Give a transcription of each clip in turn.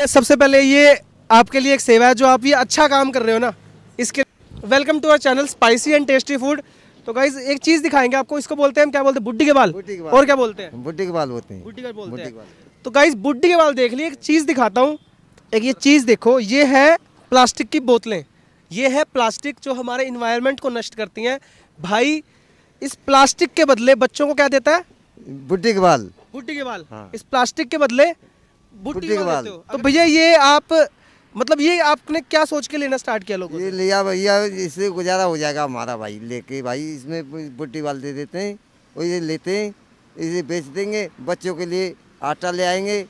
ये सबसे पहले ये आपके लिए एक सेवा है जो आप ये अच्छा काम कर रहे हो ना इसके welcome to our channel spicy and tasty food तो गाइज एक चीज दिखाएंगे आपको इसको बोलते हैं हम क्या बोलते हैं बुड्ढी के बाल और क्या बोलते हैं बुड्ढी के बाल बोलते हैं बुड्ढी के बाल बोलते हैं तो गाइज बुड्ढी के बाल देख लिए एक चीज दिखाता हूँ एक ये चीज देखो ये है प्लास्टिक की बोतलें ये है प्लास्टिक जो हमारे इन्वायरमेंट को नष्ट करती हैं भाई इस प्लास्टिक के बदले बच्चों को क्या देता है बुड्ढी के बाल बुड्ढी के बाल हाँ। इस प्लास्टिक के बदले के बाल तो भैया ये आप मतलब ये आपने क्या सोच के लेना स्टार्ट किया लोगों ये लिया भैया इससे गुजारा हो जाएगा हमारा भाई लेके भाई इसमें बुट्टी बुटीवाल दे देते हैं और ये लेते हैं इसे बेच देंगे बच्चों के लिए आटा ले आएंगे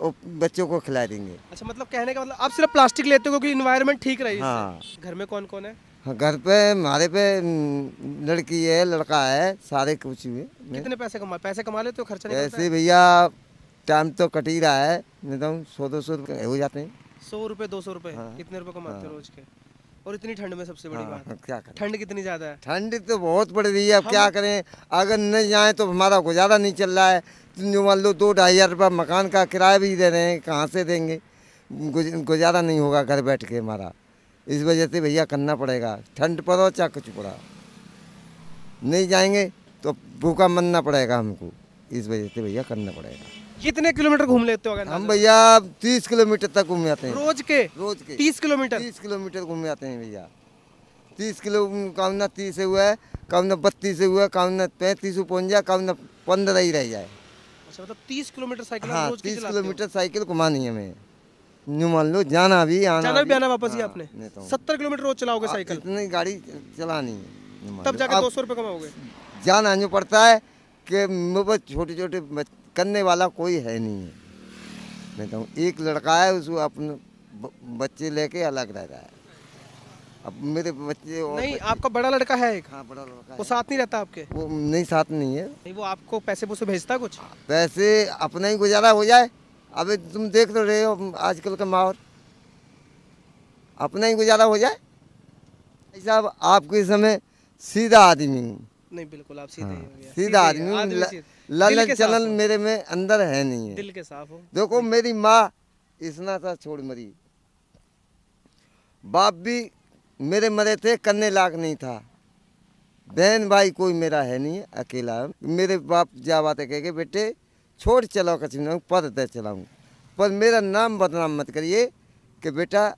और बच्चों को खिला देंगे अच्छा मतलब कहने का मतलब आप सिर्फ प्लास्टिक लेते हो क्योंकि इन्वायरमेंट ठीक रही हाँ घर में कौन कौन है हाँ, घर पे हमारे पे लड़की है लड़का है सारे कुछ हुए कितने पैसे कमा पैसे कमा लेते हो खर्चा पैसे भैया टाइम तो कट ही रहा है नहीं तो सौ दो सौ रुपये हो जाते हैं सौ रुपये दो सौ रुपये हाँ, कितने रुपये कमाते हो हाँ। रोज के और इतनी ठंड में सबसे बड़ी हाँ, बात क्या ठंड कितनी ज़्यादा है ठंड तो बहुत पड़ रही है अब क्या करें अगर नहीं जाए तो हमारा गुजारा नहीं चल रहा है जो मान लो दो ढाई हज़ार रुपये मकान का किराया भी दे रहे हैं कहाँ से देंगे गुजारा नहीं होगा घर बैठ के हमारा इस वजह से भैया करना पड़ेगा ठंड पड़ो चाहे कुछ पड़ा नहीं जाएंगे तो भूखा मरना पड़ेगा हमको इस वजह से भैया करना पड़ेगा कितने किलोमीटर घूम लेते हो हम भैया तीस किलोमीटर तक घूम जाते हैं रोज के रोज के तीस किलोमीटर तीस किलोमीटर घूम जाते हैं भैया तीस किलो ना तीस हुआ है ना बत्तीस हुआ है ना पैंतीस पहुँच जाए ना पंद्रह ही रह जाए अच्छा, मतलब तीस किलोमीटर साइकिल हाँ तीस किलोमीटर साइकिल घुमानी है हमें न्यू मान लो जाना भी आना जाना भी आना वापस ही हाँ, आपने तो सत्तर किलोमीटर रोज चलाओगे साइकिल इतनी गाड़ी चलानी है तब जाके दो सौ रुपये कमाओगे जाना जो पड़ता है कि छोटे छोटे करने वाला कोई है नहीं है मैं कहूँ एक लड़का है उसको अपने बच्चे लेके अलग रह रहा है अब मेरे बच्चे और नहीं बच्चे। आपका बड़ा लड़का है एक हाँ बड़ा लड़का वो साथ नहीं रहता आपके वो नहीं साथ नहीं है नहीं वो आपको पैसे पुसे भेजता कुछ पैसे अपना ही गुजारा हो जाए अबे तुम देख तो रहे हो आजकल का माहौल अपना ही गुजारा हो जाए साहब आपके समय सीधा आदमी हूँ नहीं बिल्कुल आप हाँ, सीधा हाँ, सीधा आदमी ललन चलन मेरे में अंदर है नहीं है दिल के साफ हो देखो मेरी माँ इसना था छोड़ मरी बाप भी मेरे मरे थे कन्ने लाग नहीं था बहन भाई कोई मेरा है नहीं अकेला मेरे बाप जा बात कह के बेटे छोड़ चलाओ कच्छ में पद दे चलाऊँ पर मेरा नाम बदनाम मत करिए कि बेटा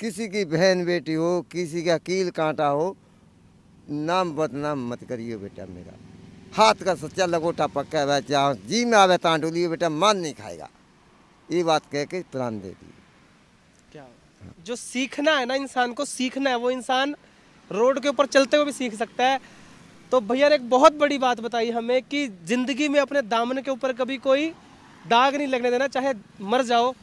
किसी की बहन बेटी हो किसी का कील कांटा हो नाम बदनाम मत करिए बेटा मेरा हाथ का सच्चा लगोटा पक्का है चाह जी में आवे तांट डोली बेटा मान नहीं खाएगा ये बात कह के प्राण दे दी क्या जो सीखना है ना इंसान को सीखना है वो इंसान रोड के ऊपर चलते हुए भी सीख सकता है तो भैया ने एक बहुत बड़ी बात बताई हमें कि ज़िंदगी में अपने दामन के ऊपर कभी कोई दाग नहीं लगने देना चाहे मर जाओ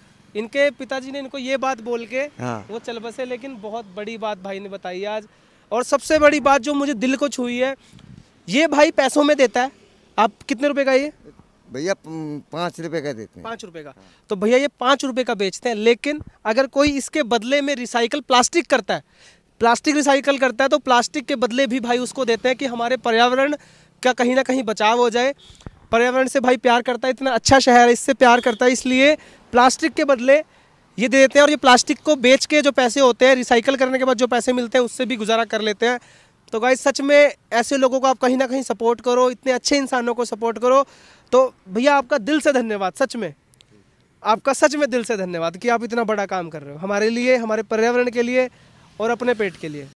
इनके पिताजी ने इनको ये बात बोल के हाँ। वो चल बसे लेकिन बहुत बड़ी बात भाई ने बताई आज और सबसे बड़ी बात जो मुझे दिल को छुई है ये भाई पैसों में देता है आप कितने रुपए का ये भैया पाँच रुपए का देते हैं पाँच रुपए का तो भैया ये पाँच रुपए का बेचते हैं लेकिन अगर कोई इसके बदले में रिसाइकल प्लास्टिक करता है प्लास्टिक रिसाइकल करता है तो प्लास्टिक के बदले भी भाई उसको देते हैं कि हमारे पर्यावरण का कहीं ना कहीं बचाव हो जाए पर्यावरण से भाई प्यार करता है इतना अच्छा शहर है इससे प्यार करता है इसलिए प्लास्टिक के बदले ये दे देते हैं और ये प्लास्टिक को बेच के जो पैसे होते हैं रिसाइकल करने के बाद जो पैसे मिलते हैं उससे भी गुजारा कर लेते हैं तो गाइज सच में ऐसे लोगों को आप कहीं ना कहीं सपोर्ट करो इतने अच्छे इंसानों को सपोर्ट करो तो भैया आपका दिल से धन्यवाद सच में आपका सच में दिल से धन्यवाद कि आप इतना बड़ा काम कर रहे हो हमारे लिए हमारे पर्यावरण के लिए और अपने पेट के लिए